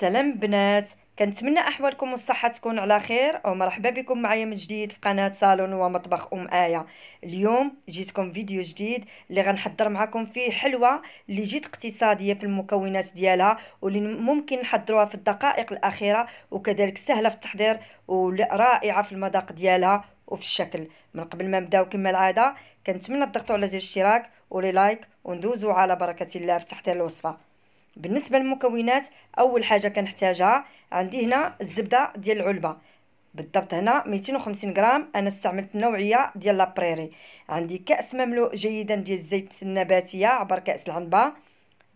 سلام بنات كنتمنى احوالكم والصحه تكون على خير ومرحبا بكم معايا من جديد في قناه صالون ومطبخ ام ايه اليوم جيتكم فيديو جديد اللي غنحضر معكم فيه حلوه اللي جيت اقتصاديه في المكونات ديالها واللي ممكن نحضروها في الدقائق الاخيره وكذلك سهله في التحضير ورائعه في المذاق ديالها وفي الشكل من قبل ما نبداو كما العاده كنتمنى تضغطوا على زر الاشتراك ولي لايك وندوزوا على بركه الله في تحضير الوصفه بالنسبه للمكونات اول حاجه كنحتاجها عندي هنا الزبده ديال العلبه بالضبط هنا 250 غرام انا استعملت النوعيه ديال لابريري عندي كاس مملوء جيدا ديال الزيت النباتيه عبر كاس العنبه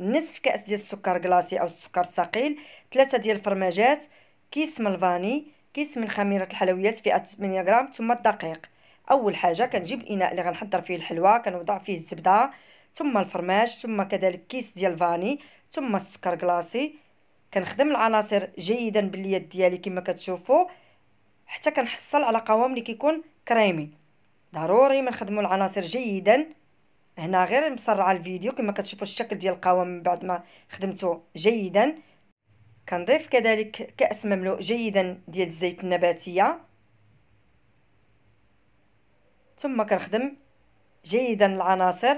نصف كاس ديال السكر كلاصي او السكر الثقيل ثلاثه ديال الفرماجات كيس من الفاني كيس من خميره الحلويات فئه 8 غرام ثم الدقيق اول حاجه كنجيب الاناء اللي غنحضر فيه الحلوى كنوضع فيه الزبده ثم الفرماج ثم كذلك كيس ديال الفاني ثم السكر كلاصي كنخدم العناصر جيدا باليد ديالي كما كتشوفوا حتى كنحصل على قوام اللي كيكون كريمي ضروري ما نخدموا العناصر جيدا هنا غير مسرعه الفيديو كما كتشوفوا الشكل ديال القوام من بعد ما خدمته جيدا كنضيف كذلك كاس مملوء جيدا ديال الزيت النباتيه ثم كنخدم جيدا العناصر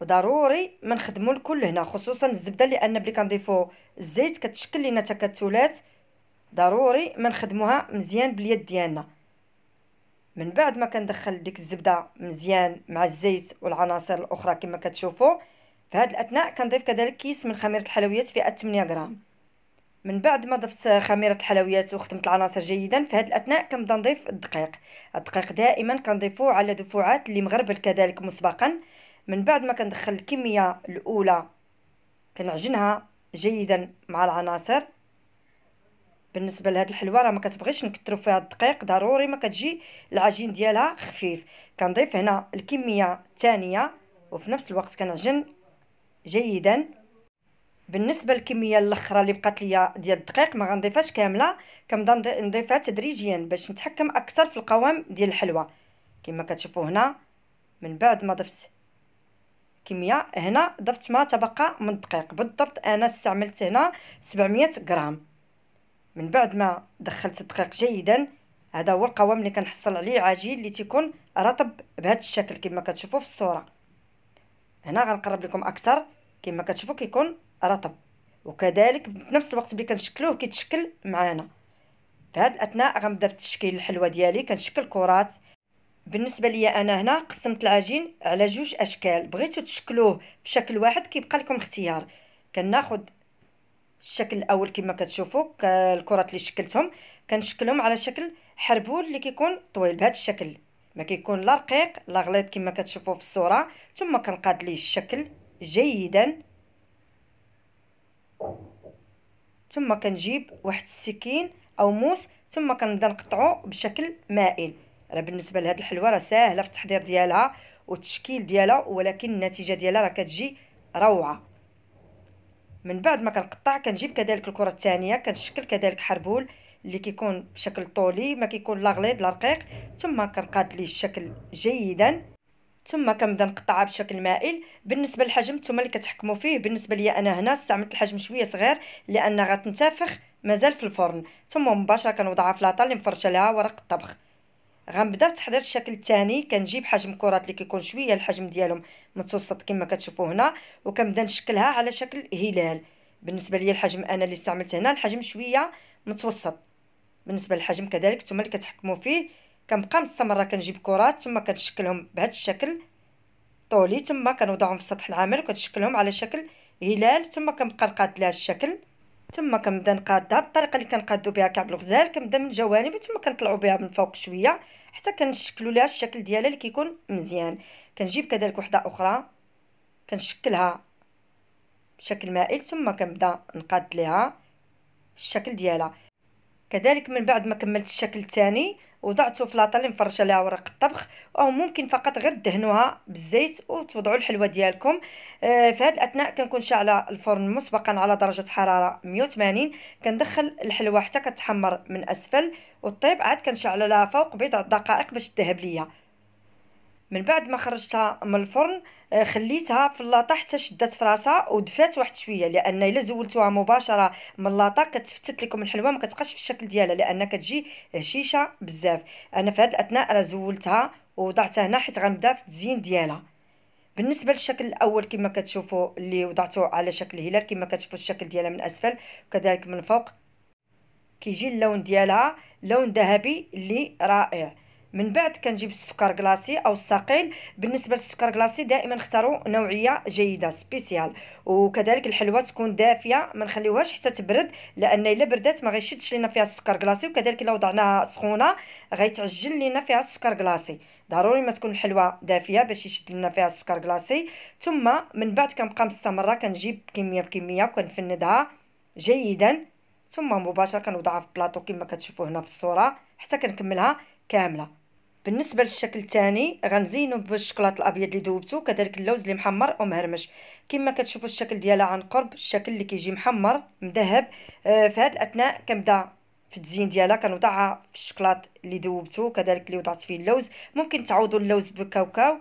وضروري ما نخدموا الكل هنا خصوصا الزبده لان بلي كنضيفوا الزيت كتشكل لينا تكتلات ضروري ما نخدموها مزيان باليد ديالنا من بعد ما كندخل ديك الزبده مزيان مع الزيت والعناصر الاخرى كما كتشوفوا في هذا الاثناء كنضيف كذلك كيس من خميره الحلويات فيها 8 غرام من بعد ما ضفت خميره الحلويات وخدمت العناصر جيدا في هذا الاثناء كنبدا نضيف الدقيق الدقيق دائما كنضيفوه على دفوعات اللي مغربل كذلك مسبقا من بعد ما كندخل الكميه الاولى كنعجنها جيدا مع العناصر بالنسبه لهاد الحلوه راه ما كتبغيش نكثروا فيها الدقيق ضروري ما كتجي العجين ديالها خفيف كنضيف هنا الكميه الثانيه وفي نفس الوقت كنعجن جيدا بالنسبه للكميه الاخرى اللي بقات ليا ديال الدقيق ما غنضيفهاش كامله كنبدا نضيفها تدريجيا باش نتحكم اكثر في القوام ديال الحلوه كما كتشوفوا هنا من بعد ما ضفت كميه هنا ضفت ما تبقى من الدقيق بالضبط انا استعملت هنا 700 غرام من بعد ما دخلت الدقيق جيدا هذا هو القوام اللي كنحصل عليه عجين اللي تيكون رطب بهذا الشكل كما كتشوفوا في الصوره هنا غنقرب لكم اكثر كما كتشوفوا كيكون رطب وكذلك بنفس الوقت اللي كنشكلوه كيتشكل معانا في هذا الاثناء غنبدا في تشكيل الحلوه ديالي كنشكل كرات بالنسبه ليا انا هنا قسمت العجين على جوج اشكال بغيتو تشكلوه بشكل واحد كيبقى لكم اختيار كناخذ الشكل الاول كما كتشوفوا الكرات اللي شكلتهم كنشكلهم على شكل حربول اللي كيكون طويل بهذا الشكل ما كيكون لا رقيق لا غليظ كما كتشوفوا في الصوره ثم كنقاد ليه الشكل جيدا ثم كنجيب واحد السكين او موس ثم كنبدا نقطعو بشكل مائل راه بالنسبه لهاد الحلوه راه ساهله في التحضير ديالها والتشكيل ديالها ولكن النتيجه ديالها راه كتجي روعه من بعد ما كنقطع كنجيب كذلك الكره الثانيه كنشكل كذلك حربول اللي كيكون بشكل طولي ما كيكون لا غليظ لا رقيق ثم كنقاد ليه الشكل جيدا ثم كنبدا نقطعها بشكل مائل بالنسبه للحجم نتوما اللي كتحكموا فيه بالنسبه ليا انا هنا استعملت الحجم شويه صغير لان غتنتفخ مازال في الفرن ثم مباشره كنوضعها في لاطا اللي مفرشه لها ورق الطبخ غنبدا تحضير الشكل الثاني كنجيب حجم كرات اللي كيكون شويه الحجم ديالهم متوسط كما كتشوفوا هنا وكنبدا نشكلها على شكل هلال بالنسبه ليا الحجم انا اللي استعملت هنا الحجم شويه متوسط بالنسبه للحجم كذلك ثم اللي كتحكموا فيه كنبقى مستمره كنجيب كرات ثم كنشكلهم بهذا الشكل طولي ثم كنوضعهم في السطح العمل وكتشكلهم على شكل هلال ثم كنبقى نقاد لها الشكل ثم كنبدا نقادها بالطريقه اللي كنقادو بها كعب الغزال كنبدا من الجوانب ثم كنطلعو بها من فوق شويه حتى كنشكلو لها الشكل ديالها اللي كيكون مزيان كنجيب كذلك وحده اخرى كنشكلها بشكل مائل ثم كنبدا نقاد ليها الشكل ديالها كذلك من بعد ما كملت الشكل الثاني وضعتو في لاطه اللي مفرشه لها ورق الطبخ او ممكن فقط غير دهنوها بالزيت وتوضعوا الحلوه ديالكم آه في هذه الاثناء كنكون شاعله الفرن مسبقا على درجه حراره 180 كندخل الحلوه حتى كتحمر من اسفل وطيب عاد كنشعل لها فوق بضع دقائق باش تذهب ليا من بعد ما خرجتها من الفرن آه، خليتها في اللاطه حتى شدات في راسها ودفات واحد شويه لان الا زولتوها مباشره من اللاطه كتفتت لكم الحلوه ما كتبقاش في الشكل ديالها لان كتجي هشيشه بزاف انا في هذه الاثناء راه زولتها ووضعتها هنا حيت غنبدا في التزيين ديالها بالنسبه للشكل الاول كما كتشوفوا اللي وضعته على شكل هلال كما كتشوفوا الشكل ديالها من اسفل وكذلك من فوق كيجي اللون ديالها لون ذهبي اللي رائع من بعد كنجيب السكر كلاصي او الثقيل بالنسبه للسكر كلاصي دائما اختاروا نوعيه جيده سبيسيال وكذلك الحلوه تكون دافيه ما نخليوهاش حتى تبرد لان الا بردات ما غيشدش لينا فيها السكر كلاصي وكذلك الا وضعناها سخونه غيتعجل لينا فيها السكر كلاصي ضروري ما تكون الحلوه دافيه باش يشد لنا فيها السكر كلاصي ثم من بعد كنبقى مستمره كنجيب كميه بكميه وكنفندها جيدا ثم مباشره كنوضعها في بلاطو كما كتشوفوا هنا في الصوره حتى كنكملها كامله بالنسبه للشكل الثاني غنزينو بالشكلاط الابيض اللي ذوبته كذلك اللوز اللي محمر ومهرمش كما كتشوفوا الشكل ديالها عن قرب الشكل اللي كيجي محمر مذهب في هذه آه، الاثناء كنبدا في التزيين ديالها كنوضعها في الشكلاط اللي ذوبته كذلك اللي وضعت فيه اللوز ممكن تعوضوا اللوز بكاوكاو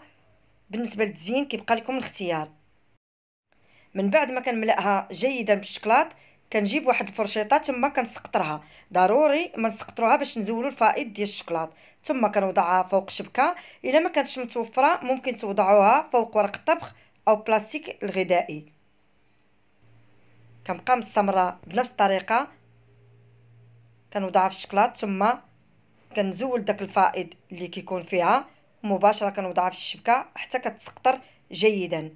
بالنسبه للتزيين كيبقى لكم الاختيار من بعد ما كنملاها جيدا بالشكلاط كنجيب واحد الفرشيطه تما كنسقطرها ضروري ما نسقطروها باش نزولوا الفائض ديال الشكلاط ثم كنوضعها فوق شبكه الا ما كانتش متوفره ممكن توضعوها فوق ورق الطبخ او بلاستيك الغذائي كنبقى مستمره بنفس الطريقه كنوضعها في الشكلاط ثم كنزول داك الفائض اللي كيكون فيها مباشره كنوضعها في الشبكه حتى كتسقطر جيدا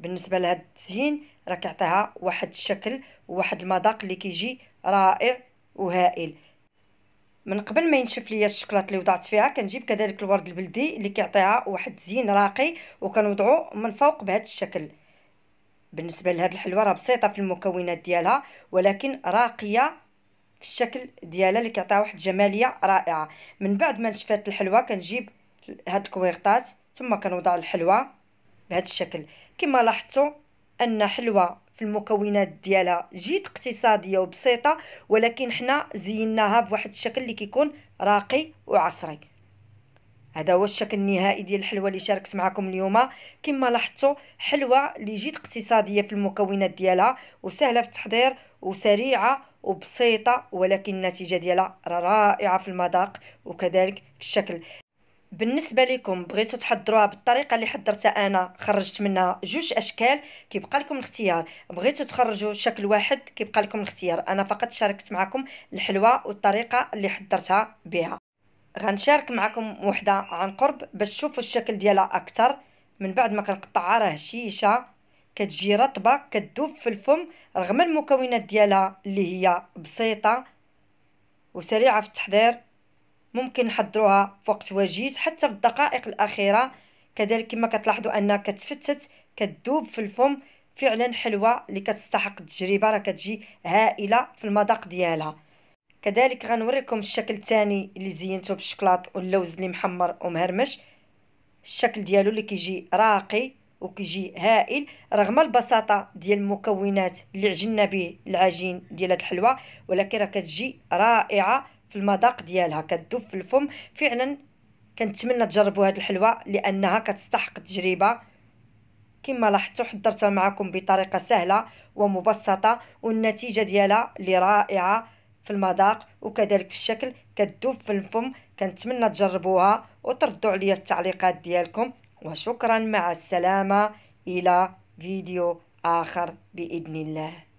بالنسبه لهاد التزيين راه كيعطيها واحد الشكل وواحد المذاق اللي كيجي رائع وهائل من قبل ما ينشف ليا الشكلاط اللي وضعت فيها كنجيب كذلك الورد البلدي اللي كيعطيها واحد الزين راقي وكنوضعو من فوق بهذا الشكل بالنسبه لهاد الحلوه راه بسيطه في المكونات ديالها ولكن راقيه في الشكل ديالها اللي كيعطيها واحد الجماليه رائعه من بعد ما نشفات الحلوه كنجيب هاد الكويرطات ثم كنوضع الحلوه بهذا الشكل كما لاحظتوا ان حلوى في المكونات ديالها جد اقتصاديه وبسيطه ولكن حنا زيناها بواحد الشكل اللي كيكون راقي وعصري هذا هو الشكل النهائي ديال الحلوى اللي شاركت معكم اليوم كما لاحظتوا حلوى اللي جد اقتصاديه في المكونات ديالها وسهله في التحضير وسريعه وبسيطه ولكن النتيجه ديالها رائعه في المذاق وكذلك في الشكل بالنسبه لكم بغيتو تحضروها بالطريقه اللي حضرتها انا خرجت منها جوج اشكال كيبقى لكم الاختيار بغيتو تخرجوا شكل واحد كيبقى لكم الاختيار انا فقط شاركت معكم الحلوه والطريقه اللي حضرتها بها غنشارك معكم وحده عن قرب باش تشوفوا الشكل ديالها اكثر من بعد ما كنقطعها راه هشيشه كتجي رطبه كتذوب في الفم رغم المكونات ديالها اللي هي بسيطه وسريعه في التحضير ممكن نحضروها فوقت وجيز حتى في الدقائق الاخيره كذلك كما كتلاحظوا انها كتفتت كتذوب في الفم فعلا حلوه اللي كتستحق التجربه راه كتجي هائله في المذاق ديالها كذلك غنوريكم الشكل الثاني اللي زينته بالشوكولاط واللوز اللي محمر ومهرمش الشكل ديالو اللي كيجي راقي وكيجي هائل رغم البساطه ديال المكونات اللي عجننا به العجين ديال هاد الحلوى ولكن راه كتجي رائعه في المذاق ديالها كتذوب في الفم فعلا كنتمنى تجربوا هاد الحلوى لانها كتستحق التجربه كما لاحظتوا حضرتها معكم بطريقه سهله ومبسطه والنتيجه ديالها اللي رائعه في المذاق وكذلك في الشكل كتذوب في الفم كنتمنى تجربوها وتردوا عليا التعليقات ديالكم وشكرا مع السلامه الى فيديو اخر باذن الله